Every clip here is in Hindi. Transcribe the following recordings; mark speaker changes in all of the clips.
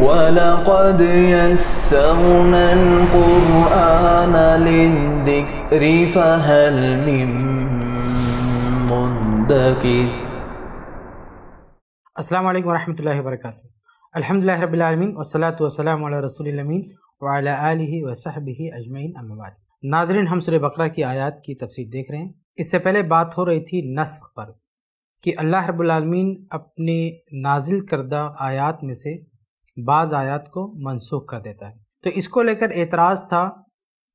Speaker 1: ولقد يسرنا القرآن للذكر فهل من منذكر अस्सलाम वालेकुम रहमतुल्लाहि वबरकातुहू अल्हम्दुलिल्लाहि रब्बिल आलमीन वस्सलातु वस्सलामु अला रसूलिल अमीन व अला आलिहि व सहबिहि अजमईन अम्मा बाद नाजरीन हम सूरह बकरा की आयत की तफसीर देख रहे हैं इससे पहले बात हो रही थी नस्ख पर कि अल्लाह रब्बुल आलमीन अपने नाजिल करदा आयत में से बाज़ आयात को मनसूख कर देता है तो इसको लेकर एतराज़ था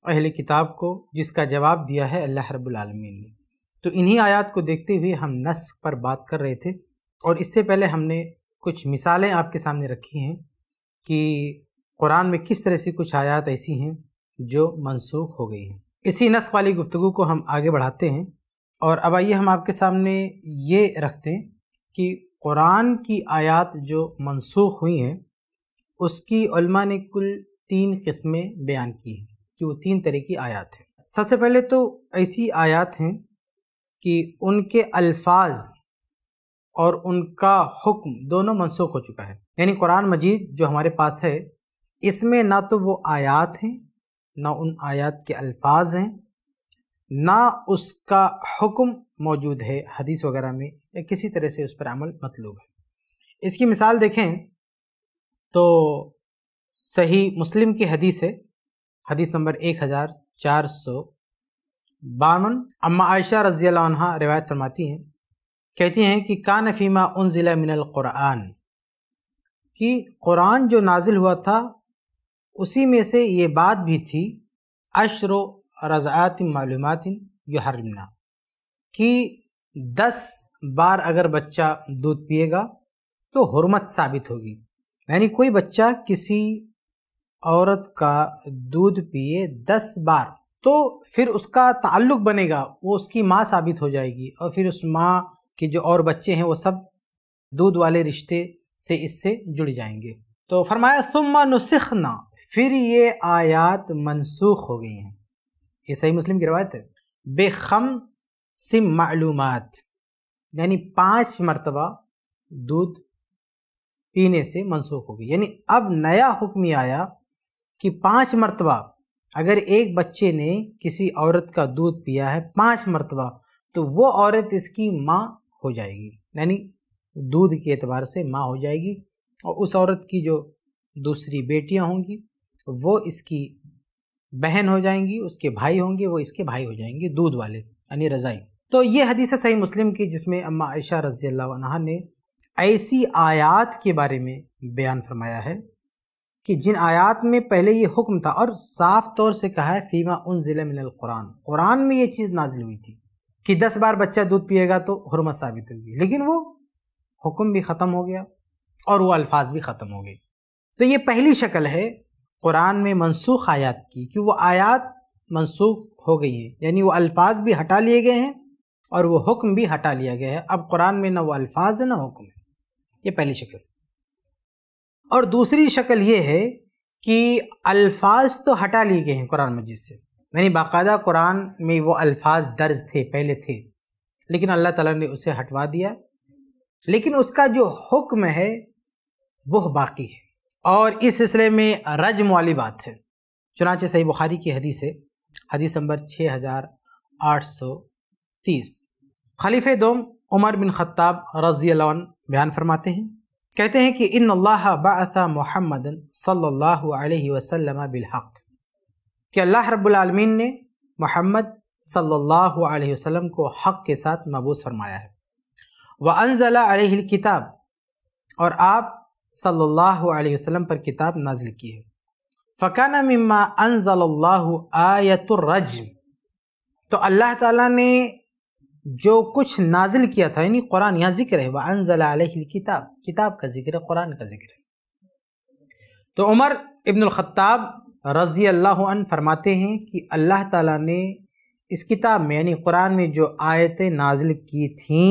Speaker 1: अहल किताब को जिसका जवाब दिया है अल्लाह रबालमीन ने तो इन्हीं आयात को देखते हुए हम नस पर बात कर रहे थे और इससे पहले हमने कुछ मिसालें आपके सामने रखी हैं कि कुरान में किस तरह से कुछ आयात ऐसी हैं जो मनसूख हो गई हैं इसी नस वाली गुफ्तु को हम आगे बढ़ाते हैं और अब आइए हम आपके सामने ये रखते हैं कि कुरान की आयात जो मनसूख हुई हैं उसकी उलमा ने कुल तीन किस्में बयान की हैं कि वो तीन तरह की आयात हैं सबसे पहले तो ऐसी आयात हैं कि उनके अल्फाज और उनका हुक्म दोनों मनसूख हो चुका है यानी कुरान मजीद जो हमारे पास है इसमें ना तो वो आयात हैं ना उन आयात के अल्फाज हैं ना उसका हुक्म मौजूद है हदीस वगैरह में या किसी तरह से उस पर अमल मतलूब है इसकी मिसाल देखें तो सही मुस्लिम की हदीस है हदीस नंबर एक हज़ार चार सौ बावन अम्मा आयशा रज़ी रिवायत फरमाती हैं कहती हैं कि का नफीमा उन ज़िला क़ुरान कि कुरान जो नाजिल हुआ था उसी में से ये बात भी थी अशर रज़ात मालूमत हरमना कि दस बार अगर बच्चा दूध पिएगा तो हरमत साबित होगी यानी कोई बच्चा किसी औरत का दूध पिए दस बार तो फिर उसका ताल्लुक बनेगा वो उसकी माँ साबित हो जाएगी और फिर उस माँ के जो और बच्चे हैं वो सब दूध वाले रिश्ते से इससे जुड़ जाएंगे तो फरमाया सुम्मा नुसखना फिर ये आयात मनसूख हो गई हैं ये सही मुस्लिम की रवायत है बेखम सिम मालूम यानी पाँच मरतबा दूध पीने से मनसूख होगी यानी अब नया हुक्म आया कि पांच मरतबा अगर एक बच्चे ने किसी औरत का दूध पिया है पांच मरतबा तो वो औरत इसकी माँ हो जाएगी यानी दूध के एतबार से माँ हो जाएगी और उस औरत की जो दूसरी बेटियाँ होंगी वो इसकी बहन हो जाएंगी उसके भाई होंगे वो इसके भाई हो जाएंगे दूध वाले यानी रज़ाई तो ये हदीसा सही मुस्लिम की जिसमें अम्मा आयशा रज़ी अल्लाह ने ऐसी आयात के बारे में बयान फरमाया है कि जिन आयात में पहले ये हुक्म था और साफ तौर से कहा है फीमा उन ज़िले मिनल कुरान कुरान में ये चीज़ नाजिल हुई थी कि दस बार बच्चा दूध पिएगा तो हरमत साबित होगी लेकिन वो हुक्म भी ख़त्म हो गया और वो अल्फाज भी ख़त्म हो गए तो ये पहली शक्ल है कुरान में मनसूख आयात की कि वो आयात मनसूख हो गई है यानी वो अल्फाज भी हटा लिए गए हैं और वो हुक्म भी हटा लिया गया है अब कुरान में ना वो अल्फाज है ना हुक्म ये पहली शक्ल और दूसरी शक्ल ये है कि अल्फाज तो हटा लिए गए हैं कुरान मजिद से यानी बाकायदा कुरान में वो अल्फाज दर्ज थे पहले थे लेकिन अल्लाह ताला ने उसे हटवा दिया लेकिन उसका जो हुक्म है वह बाकी है और इस सिलसिले में रजम वाली बात है चुनाचे सही बुखारी की हदीस है हदीस नंबर 6830 खलीफ दोम उमर बिन ख़त्ताब रज़ी बयान फरमाते हैं कहते हैं कि इन अल्लाह बासा मोहम्मद सल्लल्लाहु अलैहि बिलहक कि अल्लाह रब्लमीन ने मोहम्मद सल्ला अलैहि को हक़ के साथ मबूस फरमाया है व अनजला किताब और आप सल्ला अलैहि पर किताब नाजिल की है फ़काना मम्मा अनजल्लाहु आयतुर्रजम तो अल्लाह ताली ने जो कुछ नाजिल किया था यानी कुरान यहाँ जिक्र है वह अनजल किताब किताब का जिक्र है कुरान का जिक्र है तो उमर इब्नखताब रज़ी अल्लाह फरमाते हैं कि अल्लाह ताला ने इस किताब में यानी कुरान में जो आयतें नाजिल की थीं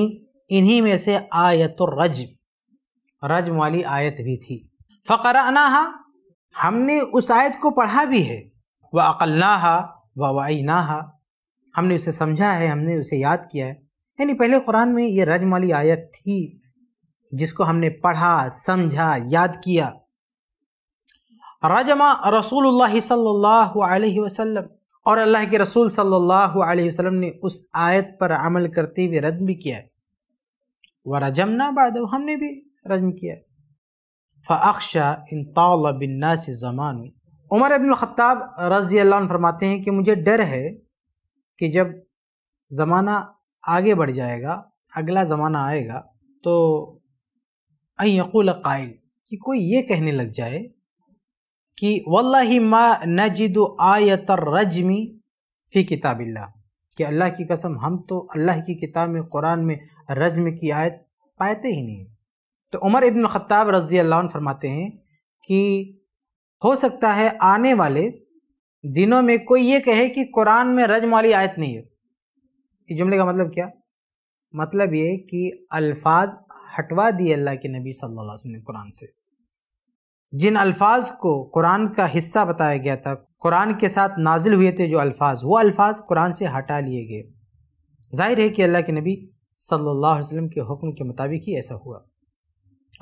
Speaker 1: इन्हीं में से आयत रजम रजम वाली आयत भी थी फ़कराना हमने उस आयत को पढ़ा भी है व अकल्ला व वाइना हमने उसे समझा है हमने उसे याद किया है यानी पहले कुरान में ये रजम वाली आयत थी जिसको हमने पढ़ा समझा याद किया रजमा रसूल सल्लल्लाहु अलैहि वसल्लम और अल्लाह के रसूल सल्लल्लाहु अलैहि वसल्लम ने उस आयत पर अमल करते हुए रद्द भी किया है व रजमना बाद हमने भी रजम किया फ़ाक्षा इन तौलबिन्ना से ज़मान उमर अबिन ख़त्ताब रज़ी फरमाते हैं कि मुझे डर है कि जब ज़माना आगे बढ़ जाएगा अगला ज़माना आएगा तो अकूल कायल कि कोई ये कहने लग जाए कि वल्लाही मा नजिद आयतर रजमी फ़ी किताबिल्ला कि अल्लाह की कसम हम तो अल्लाह की किताब में कुरान में रजम की आयत पाते ही नहीं तो उमर इब्न ख़त्ताब रज़ी अल्लाह फरमाते हैं कि हो सकता है आने वाले दिनों में कोई ये कहे कि कुरान में रजम वाली आयत नहीं है इस जुमले का मतलब क्या मतलब ये कि अल्फाज हटवा दिए अल्लाह के नबी सल्लल्लाहु अलैहि वसल्लम ने कुरान से जिन अल्फाज को कुरान का हिस्सा बताया गया था कुरान के साथ नाजिल हुए थे जो अल्फाज वो अल्फाज कुरान से हटा लिए गए जाहिर है कि अल्लाह के नबी सल्लल्लाहु अलैहि वसल्लम के हुक्म के मुताबिक ही ऐसा हुआ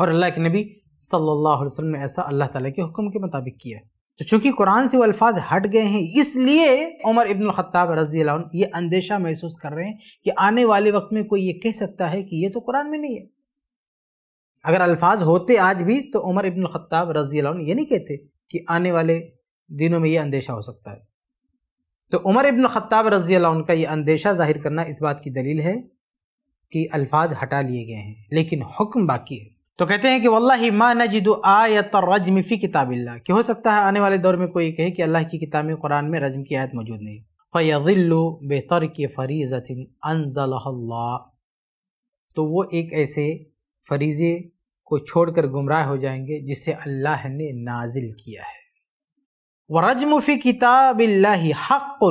Speaker 1: और अल्लाह के नबी सल्लल्लाहु अलैहि वसल्लम ने ऐसा अल्लाह ताला के हुक्म के मुताबिक किया तो चूंकि कुरान से वो अल्फाज हट गए हैं इसलिए उमर इब्न ख़त्ताब रजी ये अंदेशा महसूस कर रहे हैं कि आने वाले वक्त में कोई ये कह सकता है कि ये तो कुरान में नहीं है अगर अल्फाज होते आज भी तो उमर इब्न ख़त्ताब रजी ये नहीं कहते कि आने वाले दिनों में ये अंदेशा हो सकता है तो उमर इब्न ख़त्ताब रजी का ये अंदेशा जाहिर करना इस बात की दलील है कि अल्फाज हटा लिए गए हैं लेकिन हुक्म बाकी है तो कहते हैं कि वल्लाह मा नजिद आयत रजम फ़ी किताबिल्ला कि हो सकता है आने वाले दौर में कोई कहे कि अल्लाह की किताब में कुरान में रजम की आयत मौजूद नहीं फ़यिल्लु बेहतर के फ़रीज़तिन अनजल्ला तो वो एक ऐसे फरीज़े को छोड़कर गुमराह हो जाएंगे जिसे अल्लाह ने नाजिल किया है व फ़ी किताब हक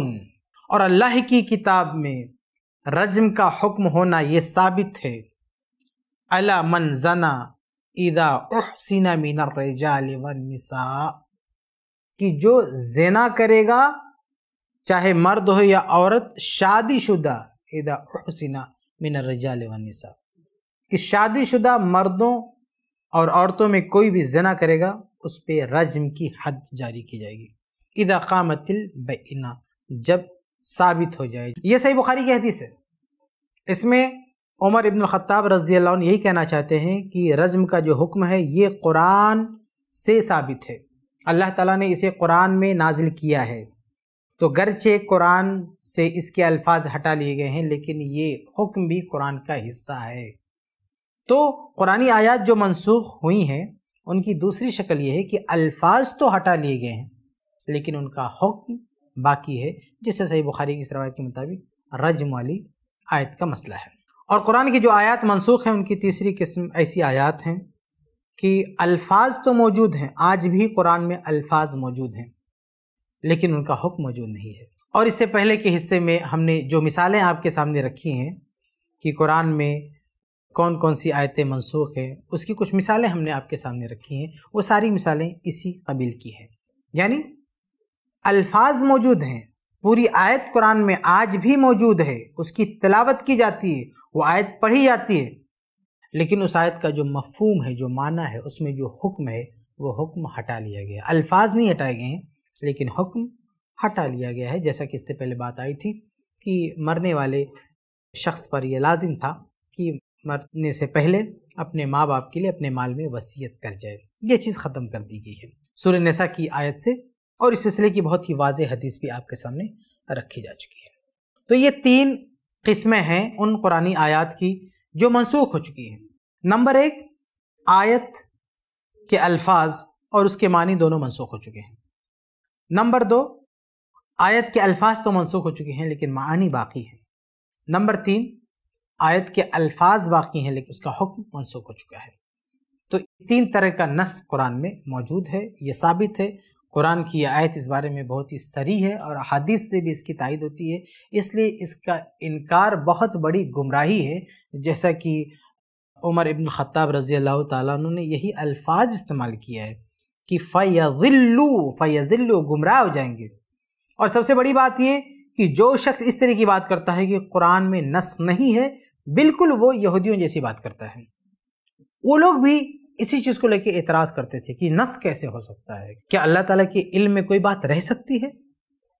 Speaker 1: और अल्लाह की किताब में रजम का हुक्म होना ये साबित है अला मन जना इदा उहसिना मीनर रजाल कि जो जेना करेगा चाहे मर्द हो या औरत शादीशुदा इदा उहसिना मीनर रजाल वनिसा कि शादीशुदा मर्दों और औरतों में कोई भी जना करेगा उस पर रजम की हद जारी की जाएगी इदा कामतिल बैना जब साबित हो जाएगी ये सही बुखारी की हदीस है इसमें उमर इब्न ख़त्ताब रज़ी अल्लाह यही कहना चाहते हैं कि रजम का जो हुक्म है ये कुरान से साबित है अल्लाह ताला ने इसे कुरान में नाजिल किया है तो गरचे कुरान से इसके अल्फाज हटा लिए गए हैं लेकिन ये हुक्म भी कुरान का हिस्सा है तो कुरानी आयात जो मनसूख हुई हैं उनकी दूसरी शक्ल ये है कि अल्फाज तो हटा लिए गए हैं लेकिन उनका हुक्म बाकी है जिससे सही बुखारी की इस रवायत के मुताबिक रजम वाली आयत का मसला है और कुरान की जो आयत मनसूख हैं उनकी तीसरी किस्म ऐसी आयत हैं कि अल्फाज तो मौजूद हैं आज भी कुरान में अल्फाज मौजूद हैं लेकिन उनका हुक्म मौजूद नहीं है और इससे पहले के हिस्से में हमने जो मिसालें आपके सामने रखी हैं कि कुरान में कौन कौन सी आयतें मनसूख हैं उसकी कुछ मिसालें हमने आपके सामने रखी हैं वो सारी मिसालें इसी कबील की हैं यानी अल्फाज मौजूद हैं पूरी आयत कुरान में आज भी मौजूद है उसकी तलावत की जाती है वो आयत पढ़ी जाती है लेकिन उस आयत का जो मफहूम है जो माना है उसमें जो हुक्म है वो हुक्म हटा लिया गया अल्फाज नहीं हटाए गए हैं लेकिन हुक्म हटा लिया गया है जैसा कि इससे पहले बात आई थी कि मरने वाले शख्स पर यह लाजिम था कि मरने से पहले अपने माँ बाप के लिए अपने माल में वसीयत कर जाए यह चीज़ ख़त्म कर दी गई है सूर्य नसा की आयत से और इस सिलसिले की बहुत ही वाज हदीस भी आपके सामने रखी जा चुकी है तो ये तीन किस्में हैं उन कुरानी आयात की जो मनसूख हो चुकी हैं नंबर एक आयत के अल्फाज और उसके मानी दोनों मनसूख हो चुके हैं नंबर दो आयत के अल्फाज तो मनसूख हो चुके हैं लेकिन मानी बाकी है नंबर तीन आयत के अल्फाज बाकी हैं लेकिन उसका हुक्म मनसूख हो चुका है तो तीन तरह का नस कुरान में मौजूद है ये साबित है कुरान की आयत इस बारे में बहुत ही सरी है और हदीस से भी इसकी तायद होती है इसलिए इसका इनकार बहुत बड़ी गुमराही है जैसा कि उमर इब्न ख़त्ताब रज़ी अल्लाह तु ने यही अल्फाज इस्तेमाल किया है कि फ़यज़िल्लू फ़यज़िल्लू गुमराह हो जाएंगे और सबसे बड़ी बात ये कि जो शख्स इस तरह की बात करता है कि कुरान में नस नहीं है बिल्कुल वो यहूदियों जैसी बात करता है वो लोग भी इसी चीज़ को लेकर एतराज़ करते थे कि नस कैसे हो सकता है क्या अल्लाह ताला के इल्म में कोई बात रह सकती है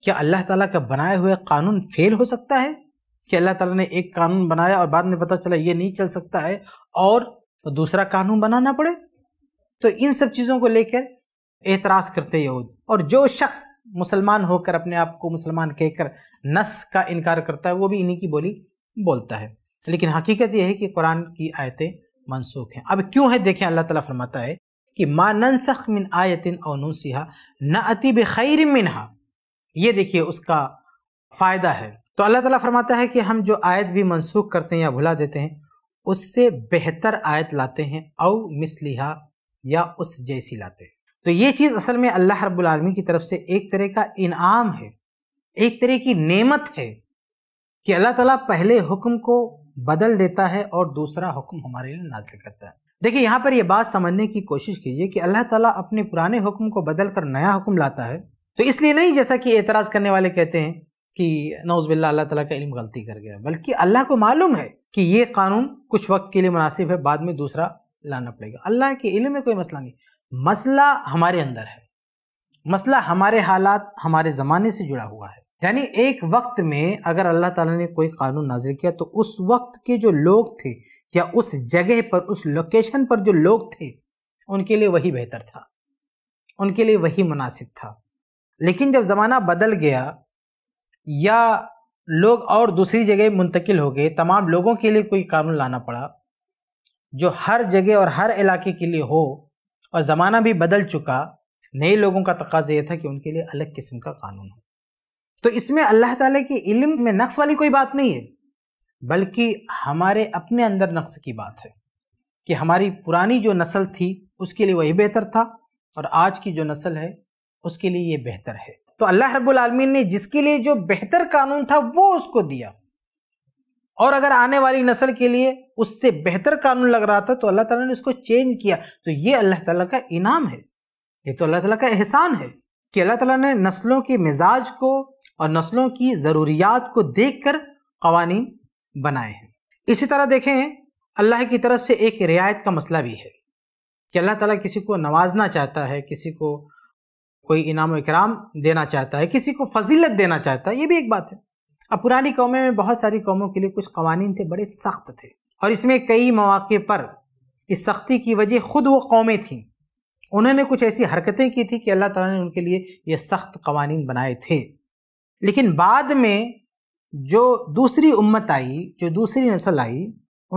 Speaker 1: क्या अल्लाह ताला का बनाए हुए कानून फेल हो सकता है कि अल्लाह ताला ने एक कानून बनाया और बाद में पता चला ये नहीं चल सकता है और तो दूसरा कानून बनाना पड़े तो इन सब चीज़ों को लेकर एतराज़ करते यहूद और जो शख्स मुसलमान होकर अपने आप को मुसलमान कहकर नस का इनकार करता है वो भी इन्हीं की बोली बोलता है लेकिन हकीकत यह है कि कुरान की आयतें मनसूख हैं अब क्यों है देखें अल्लाह ताला फरमाता है कि मा ननसख मिन आयतिन और नूसिहा न अति बखैर मिनहा ये देखिए उसका फ़ायदा है तो अल्लाह ताला फरमाता है कि हम जो आयत भी मनसूख करते हैं या भुला देते हैं उससे बेहतर आयत लाते हैं और मिसलिहा या उस जैसी लाते हैं तो ये चीज़ असल में अल्लाह रब्बुल की तरफ से एक तरह का इनाम है एक तरह की नेमत है कि अल्लाह ताला पहले हुक्म को बदल देता है और दूसरा हुक्म हमारे लिए नाजिल करता है देखिए यहाँ पर यह बात समझने की कोशिश कीजिए कि अल्लाह ताला अपने पुराने हुक्म को बदल कर नया हुक्म लाता है तो इसलिए नहीं जैसा कि एतराज़ करने वाले कहते हैं कि नौजबिल्ला अल्लाह ताला का इल्म गलती कर गया बल्कि अल्लाह को मालूम है कि ये कानून कुछ वक्त के लिए मुनासिब है बाद में दूसरा लाना पड़ेगा अल्लाह के इल्म में कोई मसला नहीं मसला हमारे अंदर है मसला हमारे हालात हमारे ज़माने से जुड़ा हुआ है यानी एक वक्त में अगर अल्लाह ताला ने कोई कानून नाजिल किया तो उस वक्त के जो लोग थे या उस जगह पर उस लोकेशन पर जो लोग थे उनके लिए वही बेहतर था उनके लिए वही मुनासिब था लेकिन जब ज़माना बदल गया या लोग और दूसरी जगह मुंतकिल हो गए तमाम लोगों के लिए कोई कानून लाना पड़ा जो हर जगह और हर इलाके के लिए हो और ज़माना भी बदल चुका नए लोगों का तकाजा यह था कि उनके लिए अलग किस्म का कानून हो तो इसमें अल्लाह ताला के इल्म में नक्स वाली कोई बात नहीं है बल्कि हमारे अपने अंदर नक्स की बात है कि हमारी पुरानी जो नस्ल थी उसके लिए वही बेहतर था और आज की जो नस्ल है उसके लिए ये बेहतर है तो अल्लाह रब्बुल ने जिसके लिए जो बेहतर कानून था वो उसको दिया और अगर आने वाली नस्ल के लिए उससे बेहतर कानून लग रहा था तो अल्लाह ताला ने उसको चेंज किया तो ये अल्लाह ताला का इनाम है ये तो अल्लाह ताला का एहसान है कि अल्लाह ताला ने नस्लों के मिजाज को और नस्लों की ज़रूरियात को देख कर कवानीन बनाए हैं इसी तरह देखें अल्लाह की तरफ से एक रियायत का मसला भी है कि अल्लाह ताला किसी को नवाजना चाहता है किसी को कोई इनाम इकराम देना चाहता है किसी को फजीलत देना चाहता है ये भी एक बात है अब पुरानी कौमें में बहुत सारी कौमों के लिए कुछ कवानीन थे बड़े सख्त थे और इसमें कई मौाक़े पर इस सख्ती की वजह ख़ुद वो कौमें थीं उन्होंने कुछ ऐसी हरकतें की थी कि अल्लाह ताला ने उनके लिए ये सख्त कवानीन बनाए थे लेकिन बाद में जो दूसरी उम्मत आई जो दूसरी नस्ल आई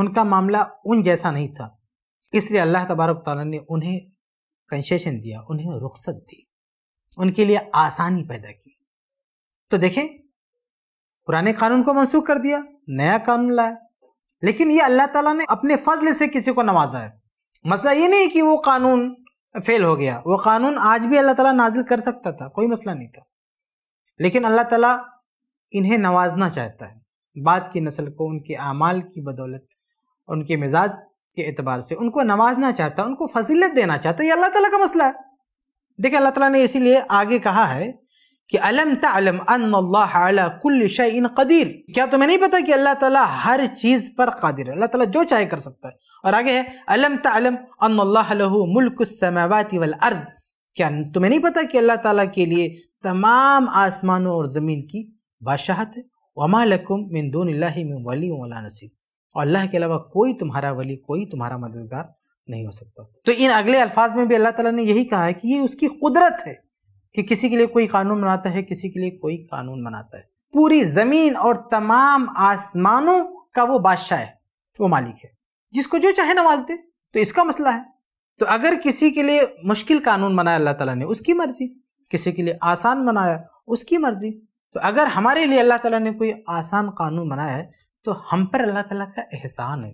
Speaker 1: उनका मामला उन जैसा नहीं था इसलिए अल्लाह तबारक ताली ने उन्हें कंसेशन दिया उन्हें रुख्सत दी उनके लिए आसानी पैदा की तो देखें पुराने कानून को मनसूख कर दिया नया कानून लाया लेकिन ये अल्लाह ताला ने अपने फजल से किसी को नवाजा है मसला ये नहीं कि वो कानून फेल हो गया वो कानून आज भी अल्लाह ताला नाजिल कर सकता था कोई मसला नहीं था लेकिन अल्लाह ताला इन्हें नवाजना चाहता है बाद की नस्ल को उनके अमाल की बदौलत उनके मिजाज के अतबार से उनको नवाजना चाहता है उनको फजीलत देना चाहता है ये अल्लाह ताला का मसला है देखिए अल्लाह ताला ने इसीलिए आगे कहा है कि अलम तलम अल्लाह कुल इन कदीर क्या तुम्हें नहीं पता कि अल्लाह ताला हर चीज़ पर कादिर है अल्लाह ताला जो चाहे कर सकता है और आगे है अलम तलम अल्लाह मुल्क समावती वल अर्ज़ क्या तुम्हें नहीं पता कि अल्लाह ताला के लिए तमाम आसमानों और ज़मीन की बादशाहत है वमा लकुम मिन दून मिन वली वला नसीब और अल्लाह के अलावा कोई तुम्हारा वली कोई तुम्हारा मददगार नहीं हो सकता तो इन अगले अल्फाज में भी अल्लाह ताला ने यही कहा है कि ये उसकी कुदरत है कि किसी के लिए कोई कानून बनाता है किसी के लिए कोई कानून बनाता है पूरी ज़मीन और तमाम आसमानों का वो बादशाह है वो मालिक है जिसको जो चाहे नवाज दे तो इसका मसला है तो अगर किसी के लिए मुश्किल कानून बनाया अल्लाह ताला ने उसकी मर्जी किसी के लिए आसान बनाया उसकी मर्जी तो अगर हमारे लिए अल्लाह ताला ने कोई आसान कानून बनाया है तो हम पर अल्लाह ताला का एहसान है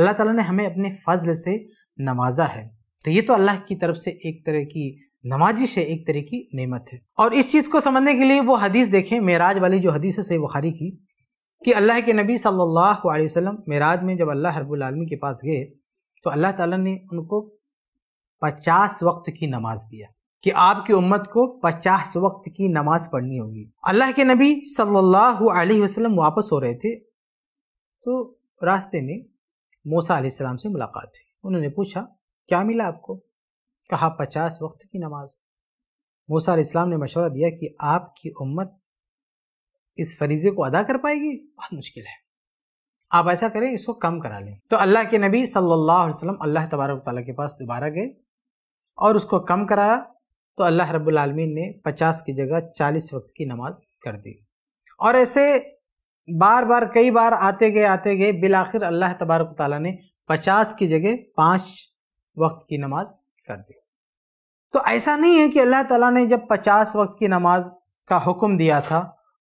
Speaker 1: अल्लाह ताला ने हमें अपने फजल से नवाजा है तो ये तो अल्लाह की तरफ से एक तरह की नवाजिश है एक तरह की नेमत है और इस चीज़ को समझने के लिए वो हदीस देखें मेराज वाली जो हदीस है से बुखारी की कि अल्लाह के नबी सल्लल्लाहु अलैहि वसल्लम मेराज में जब अल्लाह आलमी के पास गए तो अल्लाह ताला ने उनको पचास वक्त की नमाज दिया कि आपकी उम्मत को पचास वक्त की नमाज पढ़नी होगी अल्लाह के नबी सल्लल्लाहु अलैहि वसल्लम वापस हो रहे थे तो रास्ते में मूसा अलैहिस्सलाम से मुलाकात हुई उन्होंने पूछा क्या मिला आपको कहा पचास वक्त की नमाज मूसा अलैहिस्सलाम ने मशवरा दिया कि आपकी उम्मत इस फरीज़े को अदा कर पाएगी बहुत मुश्किल है आप ऐसा करें इसको कम करा लें तो अल्लाह के नबी सल्लल्लाहु अलैहि वसल्लम अल्लाह तबारक ताली के पास दोबारा गए और उसको कम कराया तो अल्लाह रब्बुल रबालमीन ने पचास की जगह चालीस वक्त की नमाज कर दी और ऐसे बार बार कई बार आते गए आते गए बिलाखिर अल्लाह तबारक ताली ने पचास की जगह पाँच वक्त की नमाज कर दी तो ऐसा नहीं है कि अल्लाह ताला ने जब पचास वक्त की नमाज का हुक्म दिया था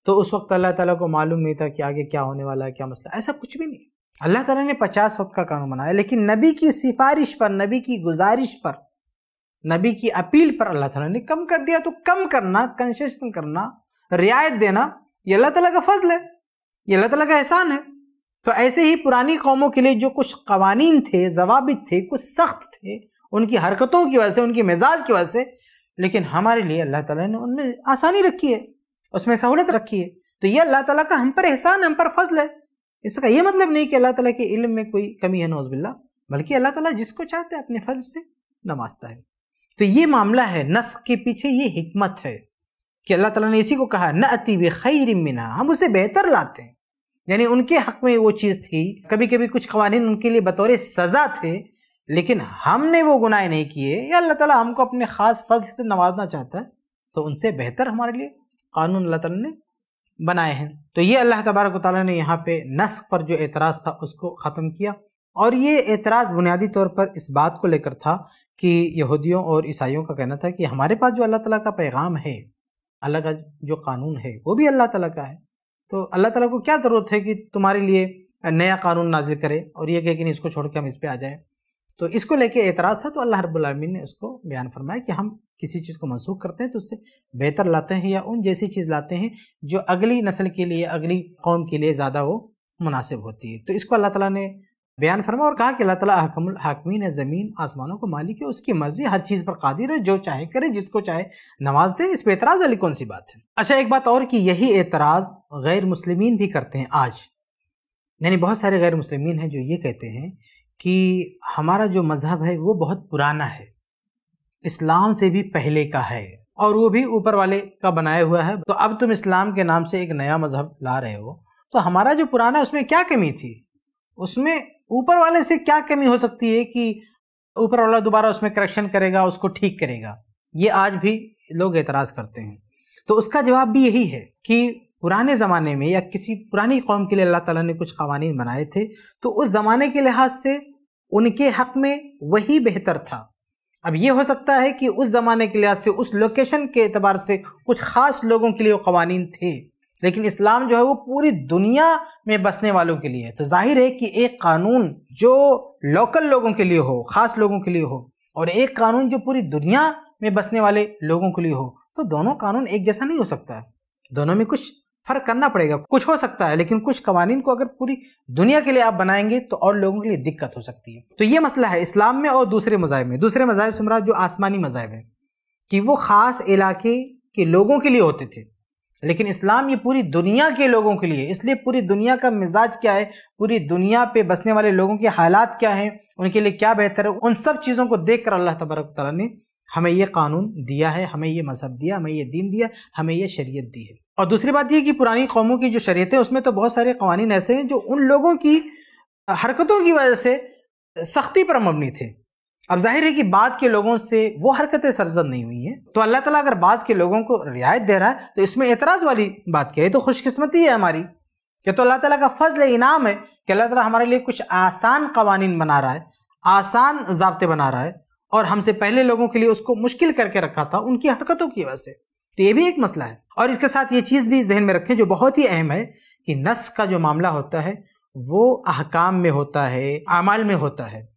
Speaker 1: तो उस वक्त अल्लाह ताला को मालूम नहीं था कि आगे क्या होने वाला है क्या मसला ऐसा कुछ भी नहीं अल्लाह ताला ने पचास वक्त का कानून बनाया लेकिन नबी की सिफारिश पर नबी की गुजारिश पर नबी की अपील पर अल्लाह ताला ने कम कर दिया तो कम करना कंसेशन करना रियायत देना ये अल्लाह ताला का फजल है ये अल्लाह ताला का एहसान है तो ऐसे ही पुरानी कौमों के लिए जो कुछ कवानीन थे जवाबित थे कुछ सख्त थे उनकी हरकतों की वजह से उनकी मिजाज की वजह से लेकिन हमारे लिए अल्लाह ताला ने उनमें आसानी रखी है उसमें सहूलत रखी है तो ये अल्लाह ताला का हम पर एहसान हम पर फजल है इसका ये मतलब नहीं कि अल्लाह ताला के इल्म में कोई कमी है नौजबिल्ला बल्कि अल्लाह ताला जिसको चाहते हैं अपने फजल से नमाजता है तो ये मामला है नस्क के पीछे ये हिकमत है कि अल्लाह ताला ने इसी को कहा न अति खैर मिना हम उसे बेहतर लाते हैं यानी उनके हक में वो चीज़ थी कभी कभी कुछ कवानीन उनके लिए बतौर सज़ा थे लेकिन हमने वो गुनाह नहीं किए या अल्लाह ताला हमको अपने ख़ास फल से नवाजना चाहता है तो उनसे बेहतर हमारे लिए कानून अल्लाह ताला ने बनाए हैं तो ये अल्लाह तबारक ताली ने यहाँ पे नस्क पर जो एतराज़ था उसको ख़त्म किया और ये एतराज़ बुनियादी तौर पर इस बात को लेकर था कि यहूदियों और ईसाइयों का कहना था कि हमारे पास जो अल्लाह ताला का पैगाम है अल्लाह का जो कानून है वो भी अल्लाह ताला का है तो अल्लाह ताला को क्या ज़रूरत है कि तुम्हारे लिए नया कानून नाजिल करे और ये कहे कि नहीं इसको छोड़ के हम इस पर आ जाए तो इसको लेके एतराज़ था तो अल्लाह रबालमीन ने उसको बयान फरमाया कि हम किसी चीज़ को मनसूख करते हैं तो उससे बेहतर लाते हैं या उन जैसी चीज़ लाते हैं जो अगली नस्ल के लिए अगली कौम के लिए ज़्यादा वो मुनासिब होती है तो इसको अल्लाह ताला ने बयान फरमा और कहा कि अल्लाह ताला हकमुल हाकमीन है ज़मीन आसमानों को मालिक है उसकी मर्ज़ी हर चीज़ पर कादिर है जो चाहे करे जिसको चाहे नमाज दे इस पर एतराज़ वाली कौन सी बात है अच्छा एक बात और कि यही एतराज़ गैर मुसलमिन भी करते हैं आज यानी बहुत सारे गैर मुसलमिन हैं जो ये कहते हैं कि हमारा जो मज़हब है वो बहुत पुराना है इस्लाम से भी पहले का है और वो भी ऊपर वाले का बनाया हुआ है तो अब तुम इस्लाम के नाम से एक नया मज़हब ला रहे हो तो हमारा जो पुराना है उसमें क्या कमी थी उसमें ऊपर वाले से क्या कमी हो सकती है कि ऊपर वाला दोबारा उसमें करेक्शन करेगा उसको ठीक करेगा ये आज भी लोग एतराज़ करते हैं तो उसका जवाब भी यही है कि पुराने ज़माने में या किसी पुरानी कौम के लिए अल्लाह ताला ने कुछ कवानीन बनाए थे तो उस ज़माने के लिहाज से उनके हक़ में वही बेहतर था अब ये हो सकता है कि उस ज़माने के लिहाज से उस लोकेशन के अतबार से कुछ ख़ास लोगों के लिए वो कवानीन थे लेकिन इस्लाम जो है वो पूरी दुनिया में बसने वालों के लिए है तो जाहिर है कि एक कानून जो लोकल लोगों के लिए हो ख़ास लोगों के लिए हो और एक कानून जो पूरी दुनिया में बसने वाले लोगों के लिए हो तो दोनों कानून एक जैसा नहीं हो सकता है दोनों में कुछ फ़र्क करना पड़ेगा कुछ हो सकता है लेकिन कुछ कवानीन को अगर पूरी दुनिया के लिए आप बनाएंगे तो और लोगों के लिए दिक्कत हो सकती है तो ये मसला है इस्लाम में और दूसरे मजाब में दूसरे मजाब से जो आसमानी मजाब है कि वो ख़ास इलाके के लोगों के लिए होते थे लेकिन इस्लाम ये पूरी दुनिया के लोगों के लिए इसलिए पूरी दुनिया का मिजाज क्या है पूरी दुनिया पे बसने वाले लोगों के हालात क्या हैं उनके लिए क्या बेहतर है उन सब चीज़ों को देख कर अल्लाह तबरक ने हमें ये कानून दिया है हमें ये मज़हब दिया हमें ये दीन दिया हमें ये शरीयत दी है और दूसरी बात यह कि पुरानी कौमों की जो शरीय है उसमें तो बहुत सारे कवानीन ऐसे हैं जो उन लोगों की हरकतों की वजह से सख्ती पर मबनी थे अब जाहिर है कि बाद के लोगों से वो हरकतें सरजद नहीं हुई हैं तो अल्लाह ताला अगर बाद के लोगों को रियायत दे रहा है तो इसमें एतराज़ वाली बात क्या है तो खुशकस्मती है हमारी क्या तो अल्लाह ताला का फजल इनाम है कि अल्लाह ताला हमारे लिए कुछ आसान कवानीन बना रहा है आसान जबते बना रहा है और हमसे पहले लोगों के लिए उसको मुश्किल करके रखा था उनकी हरकतों की वजह से तो ये भी एक मसला है और इसके साथ ये चीज़ भी जहन में रखें जो बहुत ही अहम है कि नस का जो मामला होता है वो अहकाम में होता है अमाल में होता है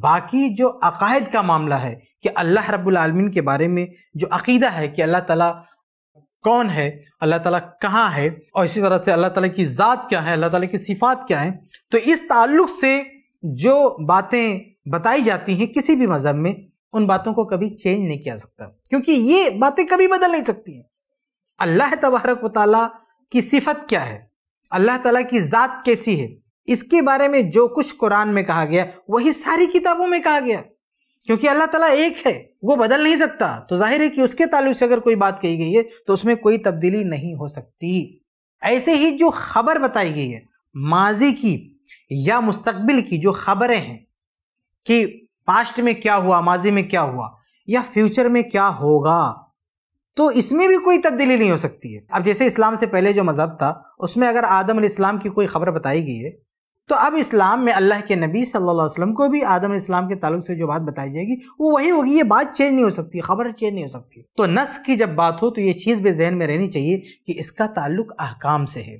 Speaker 1: बाकी जो अकायद का मामला है कि अल्लाह रब्लमिन के बारे में जो अकीदा है कि अल्लाह ताला कौन है अल्लाह ताला कहाँ है और इसी तरह से अल्लाह ताला की ज़ात क्या है अल्लाह ताला की सिफात क्या है तो इस ताल्लुक से जो बातें बताई जाती हैं किसी भी मज़हब में उन बातों को कभी चेंज नहीं किया सकता क्योंकि ये बातें कभी बदल नहीं सकती हैं अल्लाह तबारक वाली की सिफत क्या है अल्लाह ताला की ज़ात कैसी है इसके बारे में जो कुछ कुरान में कहा गया वही सारी किताबों में कहा गया क्योंकि अल्लाह ताला एक है वो बदल नहीं सकता तो जाहिर है कि उसके ताल्लुक से अगर कोई बात कही गई है तो उसमें कोई तब्दीली नहीं हो सकती ऐसे ही जो खबर बताई गई है माजी की या मुस्तबिल की जो खबरें हैं कि पास्ट में क्या हुआ माजी में क्या हुआ या फ्यूचर में क्या होगा तो इसमें भी कोई तब्दीली नहीं हो सकती है अब जैसे इस्लाम से पहले जो मज़हब था उसमें अगर आदम इस्लाम की कोई खबर बताई गई है तो अब इस्लाम में अल्लाह के नबी सल्लल्लाहु अलैहि वसल्लम को भी आदम इस्लाम के ताल्लुक से जो बात बताई जाएगी वो वही होगी ये बात चेंज नहीं हो सकती खबर चेंज नहीं हो सकती तो नस की जब बात हो तो ये चीज़ भी जहन में रहनी चाहिए कि इसका ताल्लुक अहकाम से है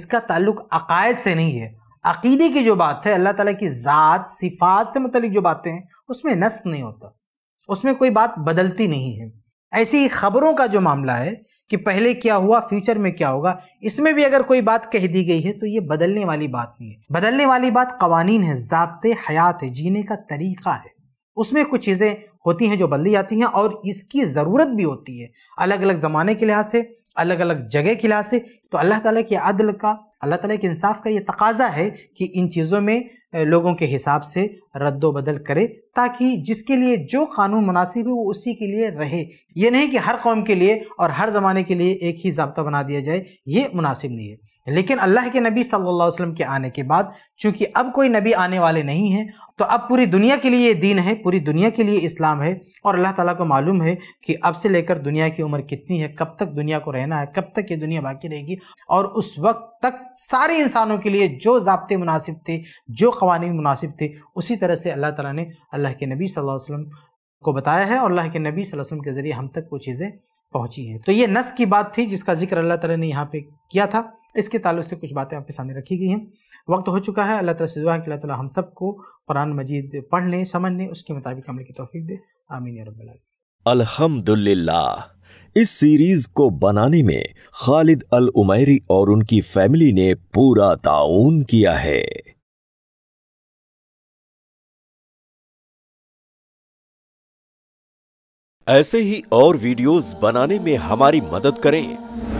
Speaker 1: इसका ताल्लुक अकायद से नहीं है अकीदे की जो बात है अल्लाह ताला की ज़ात सिफात से मतलब जो बातें हैं उसमें नस नहीं होता उसमें कोई बात बदलती नहीं है ऐसी खबरों का जो मामला है कि पहले क्या हुआ फ्यूचर में क्या होगा इसमें भी अगर कोई बात कह दी गई है तो ये बदलने वाली बात नहीं है बदलने वाली बात कवानीन है जबते हयात है जीने का तरीका है उसमें कुछ चीज़ें होती हैं जो बदली जाती हैं और इसकी ज़रूरत भी होती है अलग अलग ज़माने के लिहाज से अलग अलग जगह के लिहाज से तो अल्लाह ताला के अदल का अल्लाह ताला के इंसाफ का ये तकाजा है कि इन चीज़ों में लोगों के हिसाब से रद्दबदल बदल करे ताकि जिसके लिए जो कानून मुनासिब है वो उसी के लिए रहे ये नहीं कि हर कौम के लिए और हर ज़माने के लिए एक ही जबता बना दिया जाए ये मुनासिब नहीं है लेकिन अल्लाह के नबी सल्लल्लाहु अलैहि वसल्लम के आने के बाद चूंकि अब कोई नबी आने वाले नहीं हैं तो अब पूरी दुनिया के लिए दीन है पूरी दुनिया के लिए इस्लाम है और अल्लाह ताला को मालूम है कि अब से लेकर दुनिया की उम्र कितनी है कब तक दुनिया को रहना है कब तक ये दुनिया बाकी रहेगी और उस वक्त तक सारे इंसानों के लिए जो जबते मुनासिब थे जो कवानी मुनासिब थे उसी तरह से अल्लाह तला ने अल्लाह के नबी सल वसम को बताया है और अल्लाह के नबी वसम के ज़रिए हम तक वो चीज़ें पहुँची हैं तो ये नस की बात थी जिसका जिक्र अल्लाह तला ने यहाँ पे किया था इसके ताल्लुक से कुछ बातें आपके सामने रखी गई हैं वक्त हो चुका है अल्लाह तला से दुआ है कि अल्लाह ताली हम सबको कुरान मजीद पढ़ लें समझ लें उसके मुताबिक अमल की तोफ़ी दे आमीन रबाल अल्हम्दुलिल्लाह इस सीरीज को बनाने में खालिद अल उमैरी और उनकी फैमिली ने पूरा ताउन किया है ऐसे ही और वीडियोस बनाने में हमारी मदद करें